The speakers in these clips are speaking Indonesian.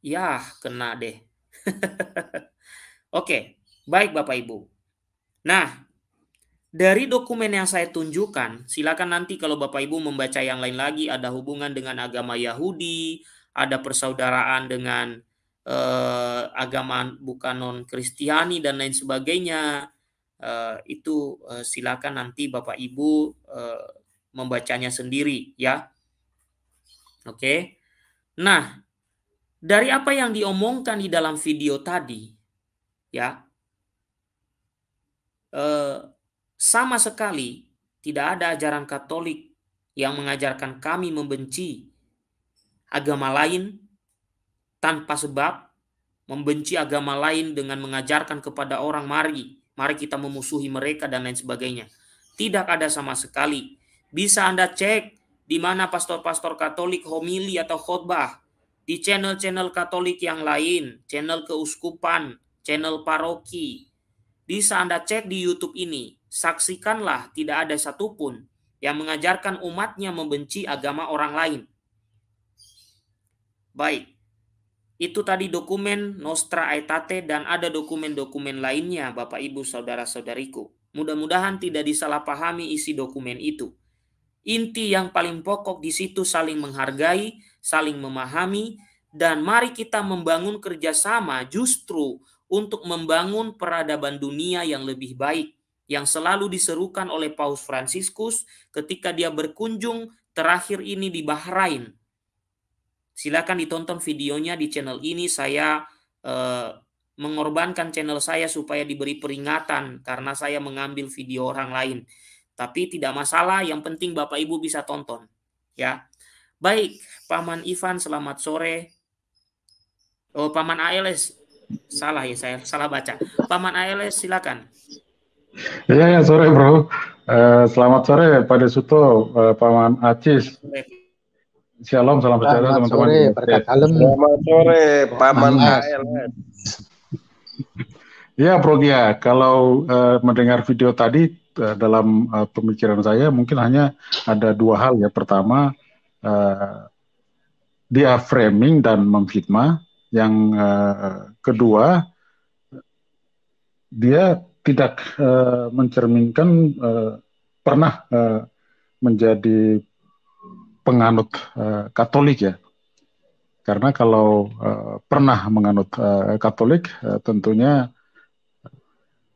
Ya, kena deh. Oke, baik Bapak Ibu. Nah, dari dokumen yang saya tunjukkan, silakan nanti kalau Bapak Ibu membaca yang lain lagi ada hubungan dengan agama Yahudi, ada persaudaraan dengan eh, agama bukan non Kristiani dan lain sebagainya. Eh, itu eh, silakan nanti Bapak Ibu eh, membacanya sendiri ya. Oke. Nah, dari apa yang diomongkan di dalam video tadi, ya, eh, sama sekali tidak ada ajaran Katolik yang mengajarkan kami membenci agama lain tanpa sebab, membenci agama lain dengan mengajarkan kepada orang mari, mari kita memusuhi mereka dan lain sebagainya. Tidak ada sama sekali. Bisa Anda cek di mana pastor-pastor Katolik homili atau khotbah di channel-channel Katolik yang lain, channel keuskupan, channel paroki. Bisa Anda cek di YouTube ini, saksikanlah tidak ada satupun yang mengajarkan umatnya membenci agama orang lain. Baik, itu tadi dokumen Nostra Aetate dan ada dokumen-dokumen lainnya Bapak Ibu Saudara-saudariku. Mudah-mudahan tidak disalahpahami isi dokumen itu. Inti yang paling pokok di situ saling menghargai, saling memahami, dan mari kita membangun kerjasama justru untuk membangun peradaban dunia yang lebih baik, yang selalu diserukan oleh Paus Fransiskus ketika dia berkunjung terakhir ini di Bahrain. Silakan ditonton videonya di channel ini. Saya eh, mengorbankan channel saya supaya diberi peringatan karena saya mengambil video orang lain. Tapi tidak masalah, yang penting Bapak Ibu bisa tonton, ya. Baik, Paman Ivan selamat sore. Oh, Paman ALS. Salah ya saya, salah baca. Paman ALS silakan. Iya, ya, sore bro. Uh, selamat sore Pak Desuto, uh, Paman Acis. Shalom, salam sejahtera teman-teman. Selamat sore, Paman ALS. Ya, Bro ya. kalau uh, mendengar video tadi dalam uh, pemikiran saya mungkin hanya ada dua hal ya. Pertama, uh, dia framing dan memfitnah. Yang uh, kedua, dia tidak uh, mencerminkan uh, pernah uh, menjadi penganut uh, Katolik ya. Karena kalau uh, pernah menganut uh, Katolik, uh, tentunya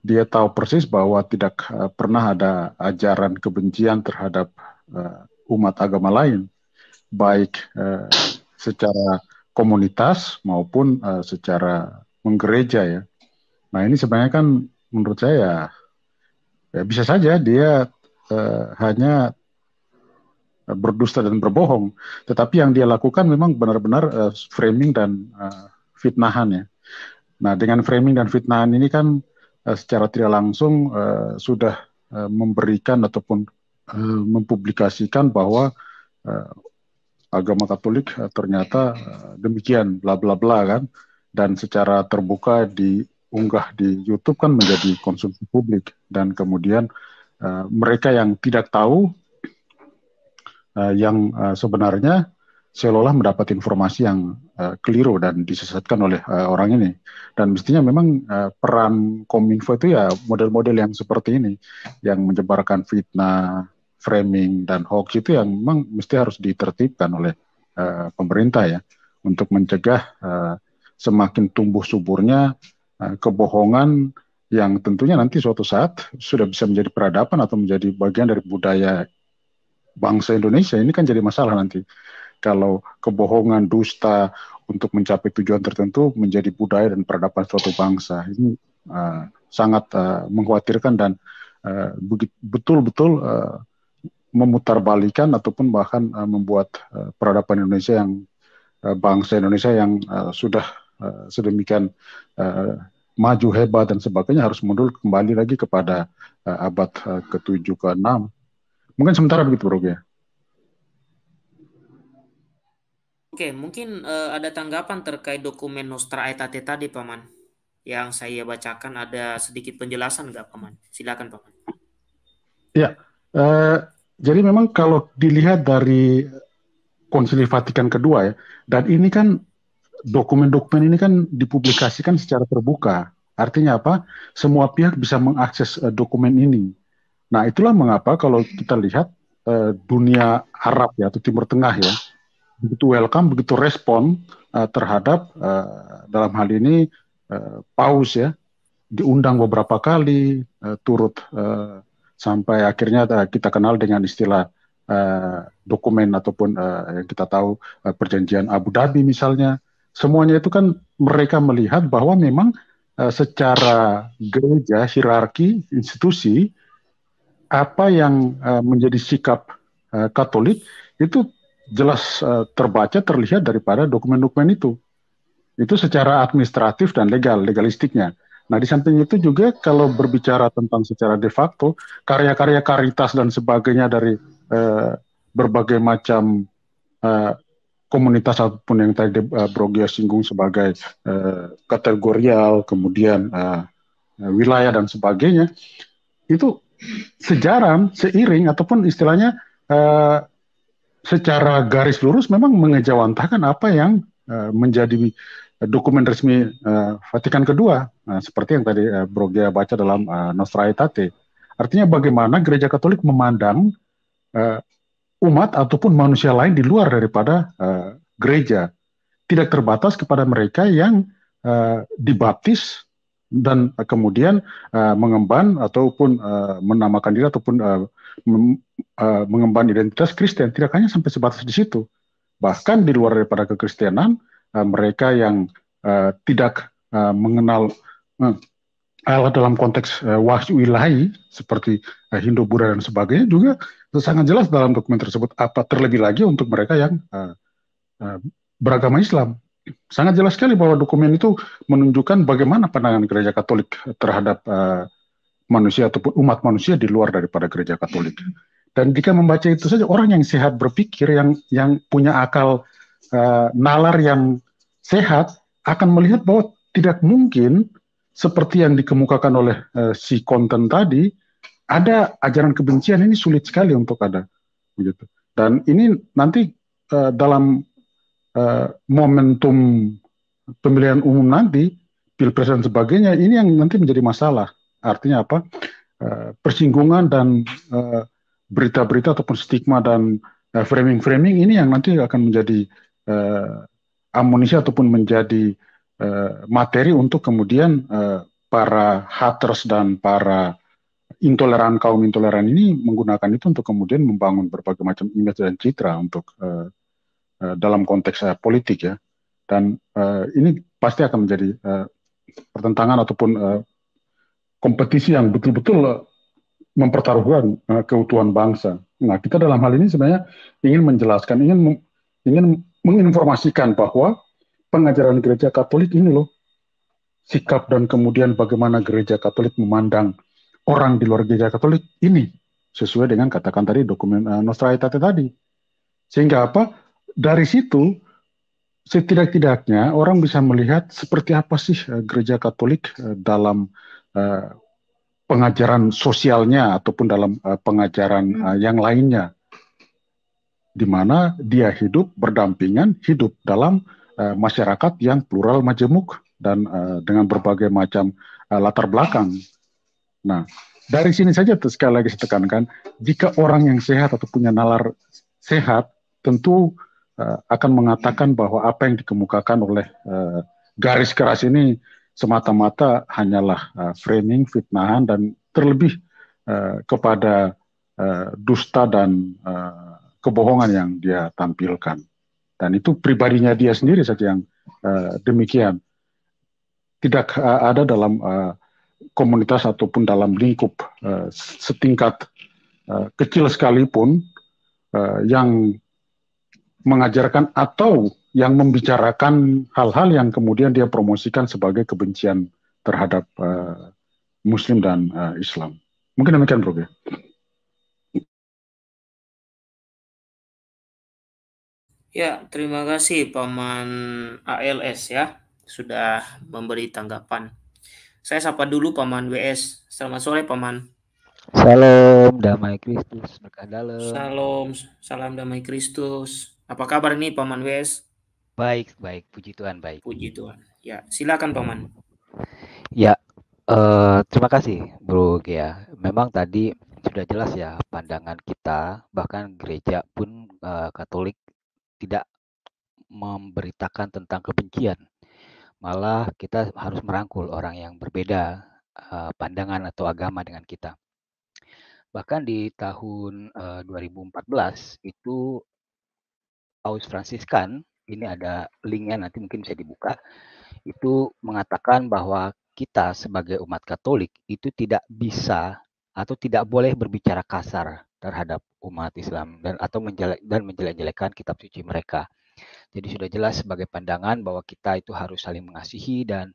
dia tahu persis bahwa tidak uh, pernah ada ajaran kebencian terhadap uh, umat agama lain baik uh, secara komunitas maupun uh, secara menggereja ya. Nah ini sebenarnya kan menurut saya ya, ya bisa saja dia uh, hanya berdusta dan berbohong, tetapi yang dia lakukan memang benar-benar uh, framing dan uh, fitnahan ya. Nah dengan framing dan fitnahan ini kan uh, secara tidak langsung uh, sudah uh, memberikan ataupun uh, mempublikasikan bahwa agama Katolik eh, ternyata eh, demikian bla bla bla kan dan secara terbuka diunggah di YouTube kan menjadi konsumsi publik dan kemudian uh, mereka yang tidak tahu uh, yang uh, sebenarnya seolah mendapat informasi yang uh, keliru dan disesatkan oleh uh, orang ini. Dan mestinya memang uh, peran kominfo itu ya model-model yang seperti ini, yang menyebarkan fitnah, framing dan hoax itu yang memang mesti harus ditertibkan oleh uh, pemerintah ya untuk mencegah uh, semakin tumbuh suburnya uh, kebohongan yang tentunya nanti suatu saat sudah bisa menjadi peradaban atau menjadi bagian dari budaya bangsa Indonesia ini kan jadi masalah nanti kalau kebohongan dusta untuk mencapai tujuan tertentu menjadi budaya dan peradaban suatu bangsa ini uh, sangat uh, mengkhawatirkan dan betul-betul uh, memutarbalikan ataupun bahkan uh, membuat uh, peradaban Indonesia yang uh, bangsa Indonesia yang uh, sudah uh, sedemikian uh, maju hebat dan sebagainya harus mundur kembali lagi kepada uh, abad uh, ke-7 ke-6. Mungkin sementara begitu Bro ya. Oke, mungkin uh, ada tanggapan terkait dokumen Nostra Aetate tadi Paman. Yang saya bacakan ada sedikit penjelasan nggak Paman? Silakan Paman. Ya, uh, jadi memang kalau dilihat dari Konsili Vatikan kedua ya, dan ini kan dokumen-dokumen ini kan dipublikasikan secara terbuka. Artinya apa? Semua pihak bisa mengakses uh, dokumen ini. Nah, itulah mengapa kalau kita lihat uh, dunia Arab ya atau Timur Tengah ya, begitu welcome, begitu respon uh, terhadap uh, dalam hal ini uh, paus ya, diundang beberapa kali uh, turut uh, sampai akhirnya uh, kita kenal dengan istilah uh, dokumen ataupun uh, yang kita tahu uh, perjanjian Abu Dhabi misalnya semuanya itu kan mereka melihat bahwa memang uh, secara gereja hierarki institusi apa yang uh, menjadi sikap uh, Katolik itu jelas uh, terbaca terlihat daripada dokumen-dokumen itu itu secara administratif dan legal legalistiknya Nah, di samping itu juga kalau berbicara tentang secara de facto karya-karya karitas dan sebagainya dari eh, berbagai macam eh, komunitas ataupun yang tadi eh, Brogia singgung sebagai eh, kategorial, kemudian eh, wilayah dan sebagainya itu sejarah seiring ataupun istilahnya eh, secara garis lurus memang mengejawantahkan apa yang eh, menjadi dokumen resmi uh, Vatikan kedua, uh, seperti yang tadi uh, Bro baca dalam uh, Nostra Aetate. Artinya bagaimana Gereja Katolik memandang uh, umat ataupun manusia lain di luar daripada uh, gereja, tidak terbatas kepada mereka yang uh, dibaptis dan uh, kemudian uh, mengemban ataupun uh, menamakan diri ataupun uh, uh, mengemban identitas Kristen. Tidak hanya sampai sebatas di situ, bahkan di luar daripada kekristenan Eh, mereka yang uh, tidak uh, mengenal uh, Allah dalam konteks uh, wahyu ilahi seperti uh, Hindu Buddha dan sebagainya juga sangat jelas dalam dokumen tersebut apa terlebih lagi untuk mereka yang uh, uh, beragama Islam sangat jelas sekali bahwa dokumen itu menunjukkan bagaimana pandangan gereja Katolik terhadap uh, manusia ataupun umat manusia di luar daripada gereja Katolik dan jika membaca itu saja orang yang sehat berpikir yang yang punya akal Eh, nalar yang sehat akan melihat bahwa tidak mungkin seperti yang dikemukakan oleh uh, si konten tadi ada ajaran kebencian ini sulit sekali untuk ada begitu dan ini nanti uh, dalam uh, momentum pemilihan umum nanti pilpres dan sebagainya ini yang nanti menjadi masalah artinya apa uh, persinggungan dan berita-berita ataupun stigma dan framing-framing uh, ini yang nanti akan menjadi uh, amunisi ataupun menjadi uh, materi untuk kemudian uh, para haters dan para intoleran kaum intoleran ini menggunakan itu untuk kemudian membangun berbagai macam image dan citra untuk uh, uh, dalam konteks uh, politik ya dan uh, ini pasti akan menjadi uh, pertentangan ataupun uh, kompetisi yang betul-betul mempertaruhkan uh, keutuhan bangsa. Nah, kita dalam hal ini sebenarnya ingin menjelaskan, ingin ingin menginformasikan bahwa pengajaran gereja Katolik ini loh, sikap dan kemudian bagaimana gereja Katolik memandang orang di luar gereja Katolik ini sesuai dengan katakan tadi dokumen uh, eh, Nostra Aetate tadi. Sehingga apa? Dari situ setidak-tidaknya orang bisa melihat seperti apa sih uh, gereja Katolik uh, dalam uh, pengajaran sosialnya ataupun dalam uh, pengajaran uh, yang lainnya di mana dia hidup berdampingan hidup dalam uh, masyarakat yang plural majemuk dan uh, dengan berbagai macam uh, latar belakang. Nah, dari sini saja sekali lagi saya tekankan, jika orang yang sehat atau punya nalar sehat, tentu uh, akan mengatakan bahwa apa yang dikemukakan oleh uh, garis keras ini semata-mata hanyalah uh, framing, fitnahan, dan terlebih uh, kepada uh, dusta dan uh, kebohongan yang dia tampilkan. Dan itu pribadinya dia sendiri saja yang uh, demikian. Tidak uh, ada dalam uh, komunitas ataupun dalam lingkup uh, setingkat uh, kecil sekalipun uh, yang mengajarkan atau yang membicarakan hal-hal yang kemudian dia promosikan sebagai kebencian terhadap uh, Muslim dan uh, Islam. Mungkin demikian, Bro. Ya. Ya, terima kasih Paman ALS ya sudah memberi tanggapan. Saya sapa dulu Paman WS. Selamat sore Paman. Salam damai Kristus berkah dalam. Salam, salam damai Kristus. Apa kabar nih Paman WS? Baik, baik. Puji Tuhan, baik. Puji Tuhan. Ya, silakan Paman. Ya, eh, terima kasih Bro ya. Memang tadi sudah jelas ya pandangan kita bahkan gereja pun eh, Katolik tidak memberitakan tentang kebencian. Malah kita harus merangkul orang yang berbeda eh, pandangan atau agama dengan kita. Bahkan di tahun 2014 eh, itu Paus Fransiskan, ini ada linknya nanti mungkin bisa dibuka, itu mengatakan bahwa kita sebagai umat Katolik itu tidak bisa atau tidak boleh berbicara kasar terhadap umat Islam dan atau menjelek dan menjelek-jelekan kitab suci mereka. Jadi sudah jelas sebagai pandangan bahwa kita itu harus saling mengasihi dan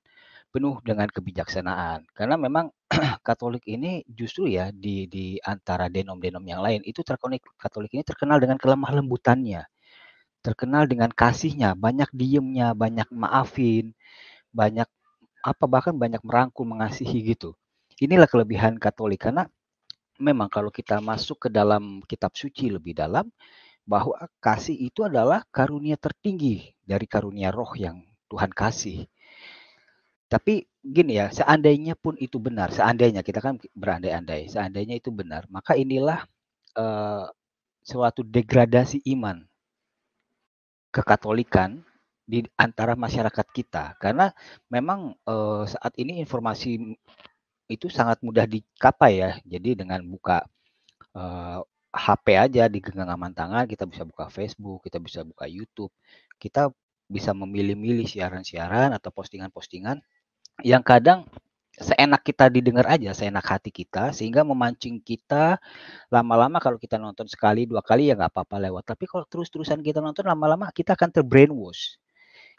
penuh dengan kebijaksanaan. Karena memang Katolik ini justru ya di di antara denom-denom yang lain itu terkonek Katolik ini terkenal dengan kelemah lembutannya. Terkenal dengan kasihnya, banyak diemnya, banyak maafin, banyak apa bahkan banyak merangkul, mengasihi gitu. Inilah kelebihan Katolik karena memang kalau kita masuk ke dalam kitab suci lebih dalam bahwa kasih itu adalah karunia tertinggi dari karunia roh yang Tuhan kasih. Tapi gini ya, seandainya pun itu benar, seandainya kita kan berandai-andai, seandainya itu benar, maka inilah uh, suatu degradasi iman kekatolikan di antara masyarakat kita karena memang uh, saat ini informasi itu sangat mudah dicapai ya. Jadi dengan buka uh, eh, HP aja di genggaman tangan kita bisa buka Facebook, kita bisa buka YouTube. Kita bisa memilih-milih siaran-siaran atau postingan-postingan yang kadang seenak kita didengar aja, seenak hati kita, sehingga memancing kita lama-lama kalau kita nonton sekali dua kali ya nggak apa-apa lewat. Tapi kalau terus-terusan kita nonton lama-lama kita akan terbrainwash,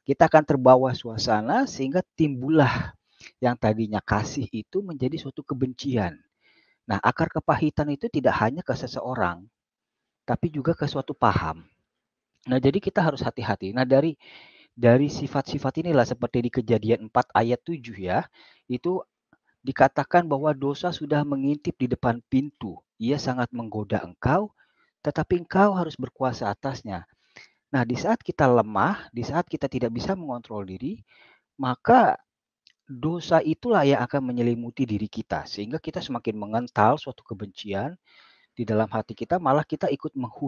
kita akan terbawa suasana sehingga timbullah yang tadinya kasih itu menjadi suatu kebencian. Nah, akar kepahitan itu tidak hanya ke seseorang, tapi juga ke suatu paham. Nah, jadi kita harus hati-hati. Nah, dari dari sifat-sifat inilah seperti di kejadian 4 ayat 7 ya, itu dikatakan bahwa dosa sudah mengintip di depan pintu. Ia sangat menggoda engkau, tetapi engkau harus berkuasa atasnya. Nah, di saat kita lemah, di saat kita tidak bisa mengontrol diri, maka dosa itulah yang akan menyelimuti diri kita sehingga kita semakin mengental suatu kebencian di dalam hati kita malah kita ikut menghujat.